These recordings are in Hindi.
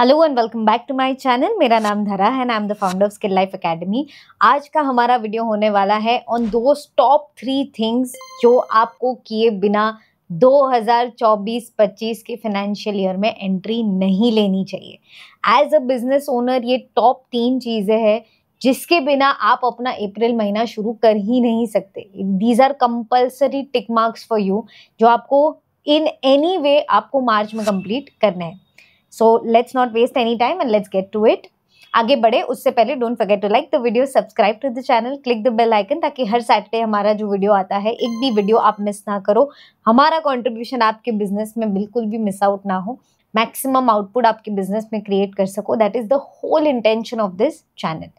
Hello and welcome back to my channel मेरा नाम धरा है I am the founder of skill life academy आज का हमारा वीडियो होने वाला है ऑन दो टॉप थ्री थिंग्स जो आपको किए बिना 2024-25 के फाइनेंशियल ईयर में एंट्री नहीं लेनी चाहिए एज अ बिजनेस ओनर ये टॉप तीन चीज़ें हैं जिसके बिना आप अपना अप्रैल महीना शुरू कर ही नहीं सकते these are compulsory tick marks for you जो आपको इन एनी वे आपको मार्च में कंप्लीट करना है so let's not waste any time and let's get to it आगे बढ़े उससे पहले don't forget to like the video subscribe to the channel click the bell icon ताकि हर सैटरडे हमारा जो वीडियो आता है एक भी वीडियो आप मिस ना करो हमारा कॉन्ट्रीब्यूशन आपके बिजनेस में बिल्कुल भी मिस आउट ना हो मैक्सिमम आउटपुट आपके बिजनेस में क्रिएट कर सको that is the whole intention of this channel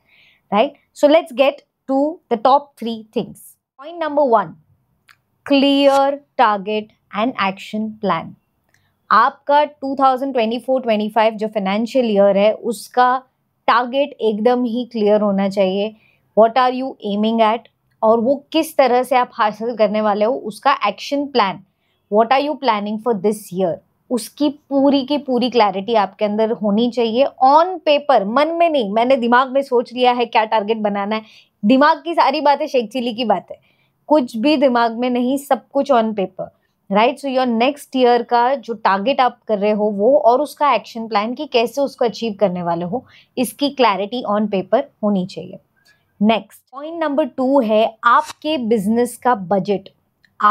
right so let's get to the top three things point number one clear target and action plan आपका 2024-25 जो फाइनेंशियल ईयर है उसका टारगेट एकदम ही क्लियर होना चाहिए what are you aiming at और वो किस तरह से आप हासिल करने वाले हो उसका action plan what are you planning for this year उसकी पूरी की पूरी क्लैरिटी आपके अंदर होनी चाहिए ऑन पेपर मन में नहीं मैंने दिमाग में सोच लिया है क्या टारगेट बनाना है दिमाग की सारी बातें शेख चिली की बात है कुछ भी दिमाग में नहीं सब कुछ on paper right so your next year का जो टारगेट आप कर रहे हो वो और उसका एक्शन प्लान कि कैसे उसको अचीव करने वाले हो इसकी क्लैरिटी ऑन पेपर होनी चाहिए नेक्स्ट पॉइंट नंबर टू है आपके बिजनेस का बजट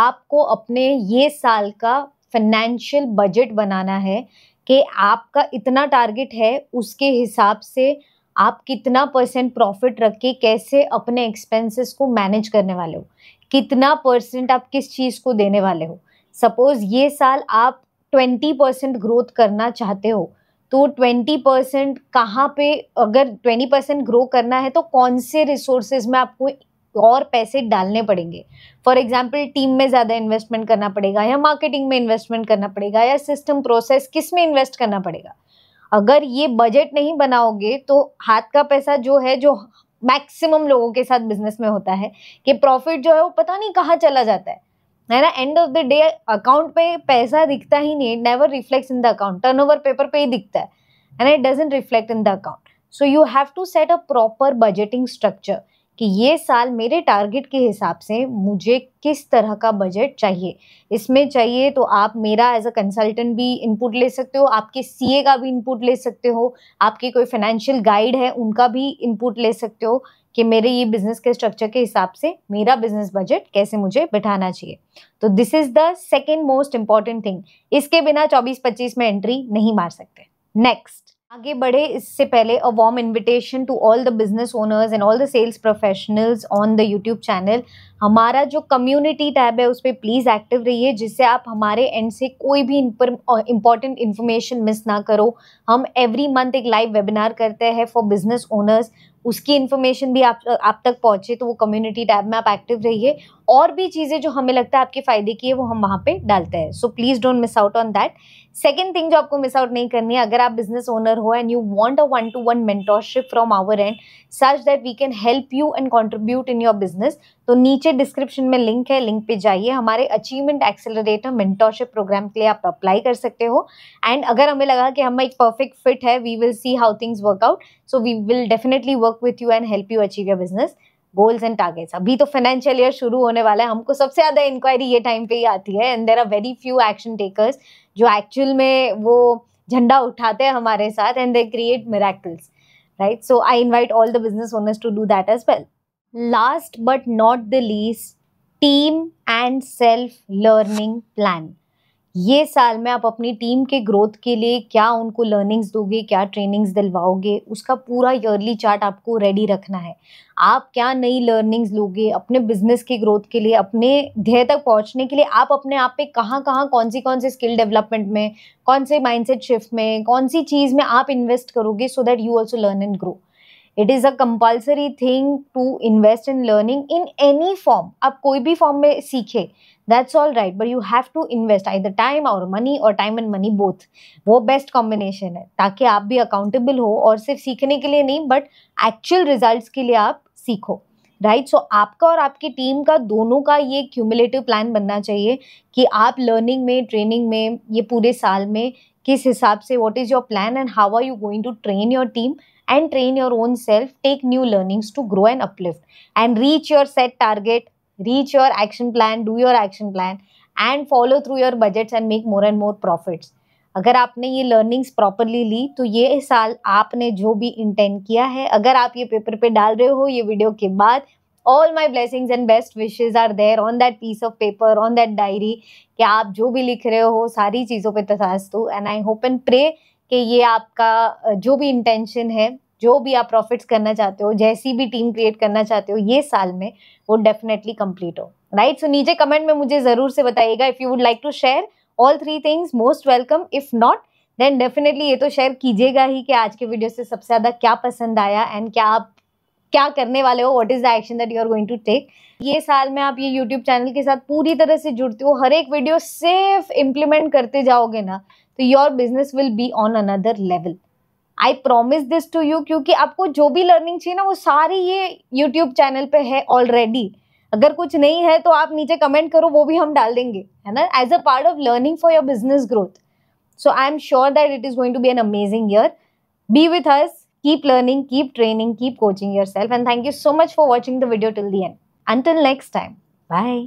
आपको अपने ये साल का फाइनेंशियल बजट बनाना है कि आपका इतना टारगेट है उसके हिसाब से आप कितना परसेंट प्रॉफिट रख के कैसे अपने एक्सपेंसेस को मैनेज करने वाले हो कितना परसेंट आप किस चीज़ को देने वाले हो सपोज ये साल आप ट्वेंटी परसेंट ग्रोथ करना चाहते हो तो ट्वेंटी परसेंट कहाँ पे अगर ट्वेंटी परसेंट ग्रो करना है तो कौन से रिसोर्सेज में आपको और पैसे डालने पड़ेंगे फॉर एग्जाम्पल टीम में ज़्यादा इन्वेस्टमेंट करना पड़ेगा या मार्केटिंग में इन्वेस्टमेंट करना पड़ेगा या सिस्टम प्रोसेस किस में इन्वेस्ट करना पड़ेगा अगर ये बजट नहीं बनाओगे तो हाथ का पैसा जो है जो मैक्सिमम लोगों के साथ बिजनेस में होता है कि प्रॉफिट जो है वो पता नहीं कहाँ चला जाता है है ना end of the day account पे पैसा दिखता ही नहीं never reflects in the account turnover paper पे ही दिखता है ना it doesn't reflect in the account so you have to set a proper budgeting structure कि ये साल मेरे टारगेट के हिसाब से मुझे किस तरह का बजट चाहिए इसमें चाहिए तो आप मेरा एज अ कंसल्टेंट भी इनपुट ले सकते हो आपके सीए का भी इनपुट ले सकते हो आपके कोई फाइनेंशियल गाइड है उनका भी इनपुट ले सकते हो कि मेरे ये बिजनेस के स्ट्रक्चर के हिसाब से मेरा बिजनेस बजट कैसे मुझे बिठाना चाहिए तो this is the second most important thing इसके बिना चौबीस पच्चीस में एंट्री नहीं मार सकते नेक्स्ट आगे बढ़े इससे पहले a warm invitation to all the business owners and all the sales professionals on the YouTube channel हमारा जो कम्युनिटी टैब है उस पर प्लीज़ एक्टिव रहिए जिससे आप हमारे एंड से कोई भी इंपॉर्टेंट इन्फॉर्मेशन मिस ना करो हम एवरी मंथ एक लाइव वेबिनार करते हैं फॉर बिजनेस ओनर्स उसकी इन्फॉर्मेशन भी आप आप तक पहुंचे तो वो कम्युनिटी टैब में आप एक्टिव रहिए और भी चीज़ें जो हमें लगता है आपके फ़ायदे की है वो हम वहाँ पे डालते हैं so please don't miss out on that second thing जो आपको मिस आउट नहीं करनी है अगर आप बिजनेस ओनर हो and you want a one to one mentorship from our end such that we can help you and contribute in your business तो नीचे डिस्क्रिप्शन में लिंक है लिंक पे जाइए हमारे अचीवमेंट एक्सेलरेटर मेंटोरशिप प्रोग्राम के लिए आप अप्लाई कर सकते हो एंड अगर हमें लगा कि हम एक परफेक्ट फिट है we will see how things work out so we will definitely work with you and help you achieve your business goals and targets अभी तो फाइनेंशियल ईयर शुरू होने वाला है हमको सबसे ज़्यादा इंक्वायरी ये टाइम पे ही आती है and there are very few action takers जो एक्चुअल में वो झंडा उठाते हैं हमारे साथ and they create miracles right so I invite all the business owners to do that as well last but not the least team and self learning plan ये साल में आप अपनी टीम के ग्रोथ के लिए क्या उनको लर्निंग्स दोगे क्या ट्रेनिंग्स दिलवाओगे उसका पूरा ईयरली चार्ट आपको रेडी रखना है आप क्या नई लर्निंग्स लोगे अपने बिजनेस के ग्रोथ के लिए अपने ध्येय तक पहुंचने के लिए आप अपने आप पे कहाँ कहाँ कौन सी कौन सी स्किल डेवलपमेंट में कौन से माइंडसेट शिफ्ट में कौन सी चीज़ में आप इन्वेस्ट करोगे so that you also learn and grow it is a compulsory thing to invest in learning in any form आप कोई भी फॉर्म में सीखे that's all right but you have to invest I the time और मनी और टाइम एंड मनी बोथ वो बेस्ट कॉम्बिनेशन है ताकि आप भी अकाउंटेबल हो और सिर्फ सीखने के लिए नहीं बट एक्चुअल रिजल्ट के लिए आप सीखो राइट right? सो so, आपका और आपकी टीम का दोनों का ये क्यूमुलेटिव प्लान बनना चाहिए कि आप लर्निंग में ट्रेनिंग में ये पूरे साल में किस हिसाब से what is your plan and how are you going to train your team and train your own self, take new learnings to grow and uplift and reach your set target, reach your action plan, do your action plan and follow through your budgets and make more and more profits. अगर आपने ये लर्निंग्स प्रॉपरली ली तो ये साल आपने जो भी इंटेंड किया है अगर आप ये पेपर पे डाल रहे हो ये वीडियो के बाद all my blessings and best wishes are there on that piece of paper on that diary कि आप जो भी लिख रहे हो सारी चीज़ों पे तथास्तु and I hope and pray कि ये आपका जो भी इंटेंशन है जो भी आप प्रॉफिट्स करना चाहते हो जैसी भी टीम क्रिएट करना चाहते हो ये साल में वो डेफिनेटली कंप्लीट हो राइट सो नीचे कमेंट में मुझे ज़रूर से बताइएगा if you would like to share all three things most welcome if not then definitely ये तो शेयर कीजिएगा ही कि आज के वीडियो से सबसे ज़्यादा क्या पसंद आया एंड क्या आप क्या करने वाले हो what is the action that you are going to take ये साल में आप ये यूट्यूब चैनल के साथ पूरी तरह से जुड़ते हो हर एक वीडियो सिर्फ इम्प्लीमेंट करते जाओगे ना तो your business will be on another level I promise this to you क्योंकि आपको जो भी लर्निंग चाहिए ना वो सारी ये यूट्यूब चैनल पे है ऑलरेडी अगर कुछ नहीं है तो आप नीचे कमेंट करो वो भी हम डाल देंगे है ना as a part of learning for your business growth so I am sure that it is going to be an amazing year be with keep learning keep training keep coaching yourself and thank you so much for watching the video till the end until next time bye